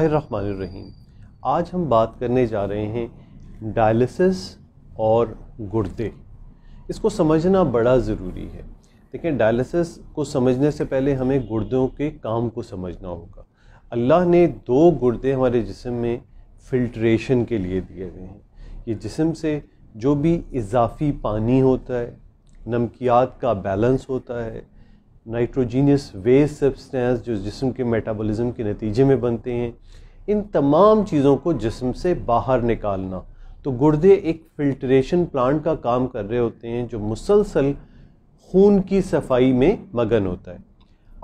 रहीम आज हम बात करने जा रहे हैं डायलिसिस और गुर्दे इसको समझना बड़ा ज़रूरी है देखें डायलिसिस को समझने से पहले हमें गुर्दों के काम को समझना होगा अल्लाह ने दो गुर्दे हमारे जिसम में फिल्ट्रेशन के लिए दिए हुए हैं ये जिसम से जो भी इजाफी पानी होता है नमकियात का बैलेंस होता है नाइट्रोजीनियस वेस्ट सब्सटेंस जो जिसम के मेटाबॉलिज्म के नतीजे में बनते हैं इन तमाम चीज़ों को जिसम से बाहर निकालना तो गुर्दे एक फिल्ट्रेशन प्लांट का काम कर रहे होते हैं जो मुसलसल खून की सफाई में मगन होता है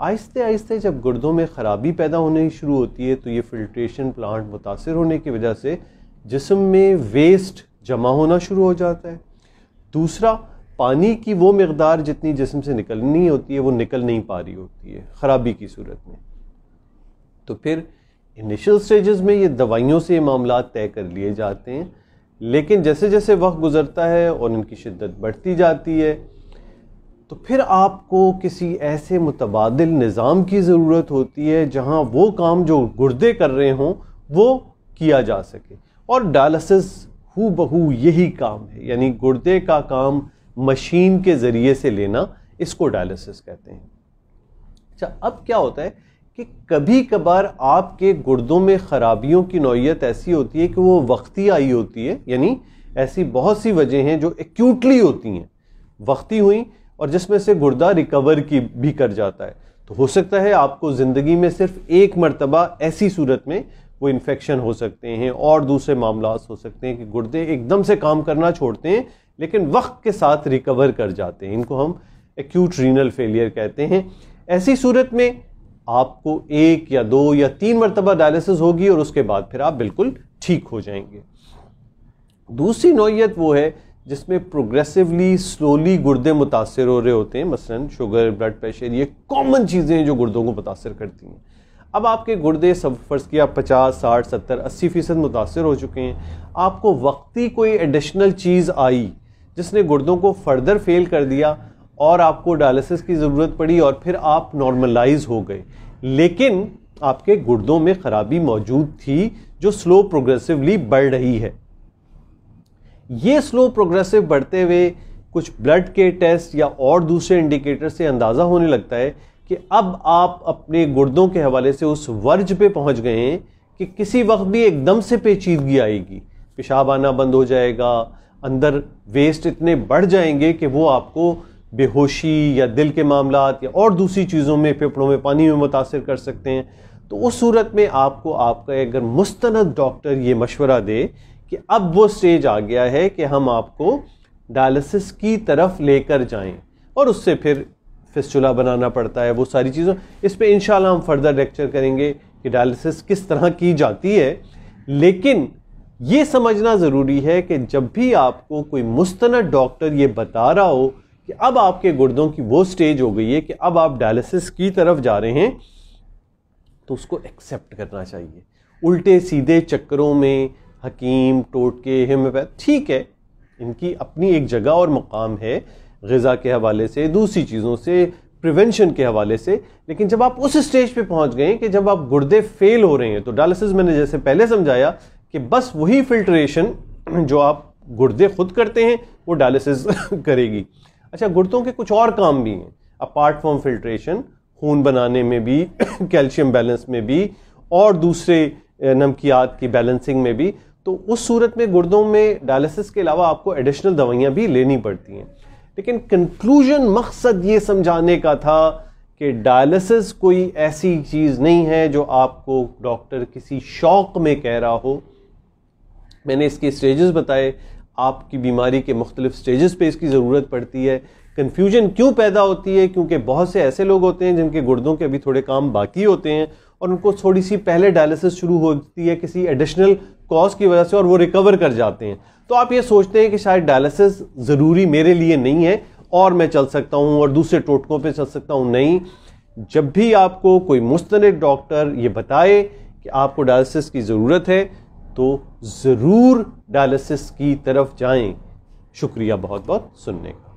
आहिस्ते आहिस्ते जब गुर्दों में ख़राबी पैदा होने शुरू होती है तो ये फिल्ट्रेशन प्लांट मुतासर होने की वजह से जिसम में वेस्ट जमा होना शुरू हो जाता है दूसरा पानी की वो मकदार जितनी जिसम से निकलनी होती है वो निकल नहीं पा रही होती है ख़राबी की सूरत में तो फिर इनिशियल स्टेजेस में ये दवाइयों से ये मामला तय कर लिए जाते हैं लेकिन जैसे जैसे वक्त गुजरता है और इनकी शिद्दत बढ़ती जाती है तो फिर आपको किसी ऐसे मुतबादल निज़ाम की ज़रूरत होती है जहाँ वो काम जो गुर्दे कर रहे हों वो किया जा सके और डायलिसिस हु बहू यही काम है यानी गुर्दे का काम मशीन के ज़रिए से लेना इसको डायलिसिस कहते हैं अच्छा अब क्या होता है कि कभी कभार आपके गुर्दों में ख़राबियों की नौीयत ऐसी होती है कि वो वक्ती आई होती है यानी ऐसी बहुत सी वजह हैं जो एक्यूटली होती हैं वक्ती हुई और जिसमें से गुर्दा रिकवर की भी कर जाता है तो हो सकता है आपको ज़िंदगी में सिर्फ एक मरतबा ऐसी सूरत में वो इन्फेक्शन हो सकते हैं और दूसरे मामला हो सकते हैं कि गुर्दे एकदम से काम करना छोड़ते हैं लेकिन वक्त के साथ रिकवर कर जाते हैं इनको हम एक्यूट रीनल फेलियर कहते हैं ऐसी सूरत में आपको एक या दो या तीन मरतबा डायलिसिस होगी और उसके बाद फिर आप बिल्कुल ठीक हो जाएंगे दूसरी नौीयत वो है जिसमें प्रोग्रेसिवली स्लोली गुर्दे मुतासर हो रहे होते हैं मसलन शुगर ब्लड प्रेशर ये कॉमन चीज़ें हैं जो गुर्दों को मुतासर करती हैं अब आपके गुर्दे सब फर्ज किया पचास साठ सत्तर अस्सी फ़ीसद मुतासर हो चुके हैं आपको वक्ती कोई एडिशनल चीज़ आई जिसने गुर्दों को फर्दर फेल कर दिया और आपको डायलिसिस की ज़रूरत पड़ी और फिर आप नॉर्मलाइज हो गए लेकिन आपके गुर्दों में खराबी मौजूद थी जो स्लो प्रोग्रेसिवली बढ़ रही है ये स्लो प्रोग्रेसिव बढ़ते हुए कुछ ब्लड के टेस्ट या और दूसरे इंडिकेटर से अंदाज़ा होने लगता है कि अब आप अपने गुर्दों के हवाले से उस वर्ज पे पहुंच गए हैं कि किसी वक्त भी एकदम से पेचीदगी आएगी पेशाब आना बंद हो जाएगा अंदर वेस्ट इतने बढ़ जाएंगे कि वो आपको बेहोशी या दिल के मामला या और दूसरी चीज़ों में फेफड़ों में पानी में मुतासर कर सकते हैं तो उस सूरत में आपको आपका अगर मुस्तंद डॉक्टर ये मशवरा दे कि अब वो स्टेज आ गया है कि हम आपको डायलिसिस की तरफ लेकर जाएं और उससे फिर फिस्चुला बनाना पड़ता है वो सारी चीज़ों इस पर इन हम फर्दर लेक्चर करेंगे कि डायलिसिस किस तरह की जाती है लेकिन ये समझना ज़रूरी है कि जब भी आपको कोई मुस्त डॉक्टर ये बता रहा हो कि अब आपके गुर्दों की वो स्टेज हो गई है कि अब आप डायलिसिस की तरफ जा रहे हैं तो उसको एक्सेप्ट करना चाहिए उल्टे सीधे चक्करों में हकीम टोटके हेम्योपैथ ठीक है इनकी अपनी एक जगह और मकाम है गज़ा के हवाले से दूसरी चीज़ों से प्रिवेंशन के हवाले से लेकिन जब आप उस स्टेज पे पहुंच गए कि जब आप गुर्दे फेल हो रहे हैं तो डायलिसिस मैंने जैसे पहले समझाया कि बस वही फिल्ट्रेशन जो आप गुर्दे खुद करते हैं वो डायलिसिस करेगी अच्छा गुर्दों के कुछ और काम भी हैं अपार्ट फ्रॉम फिल्ट्रेशन खून बनाने में भी कैल्शियम बैलेंस में भी और दूसरे नमकियात की बैलेंसिंग में भी तो उस सूरत में गुर्दों में डायलिसिस के अलावा आपको एडिशनल दवाइयाँ भी लेनी पड़ती हैं लेकिन कंक्लूजन मकसद ये समझाने का था कि डायलिसिस कोई ऐसी चीज़ नहीं है जो आपको डॉक्टर किसी शौक में कह रहा हो मैंने इसके स्टेजेस बताए आपकी बीमारी के मुख्तलिफ स्टेजेस पे इसकी ज़रूरत पड़ती है कन्फ्यूजन क्यों पैदा होती है क्योंकि बहुत से ऐसे लोग होते हैं जिनके गुर्दों के अभी थोड़े काम बाकी होते हैं और उनको थोड़ी सी पहले डायलिसिस शुरू होती है किसी एडिशनल कॉज की वजह से और वो रिकवर कर जाते हैं तो आप ये सोचते हैं कि शायद डायलिसिस ज़रूरी मेरे लिए नहीं है और मैं चल सकता हूँ और दूसरे टोटकों पर चल सकता हूँ नहीं जब भी आपको कोई मुस्ंद डॉक्टर ये बताए कि आपको डायलिसिस की ज़रूरत है तो ज़रूर डायलिसिस की तरफ जाएं शुक्रिया बहुत बहुत सुनने का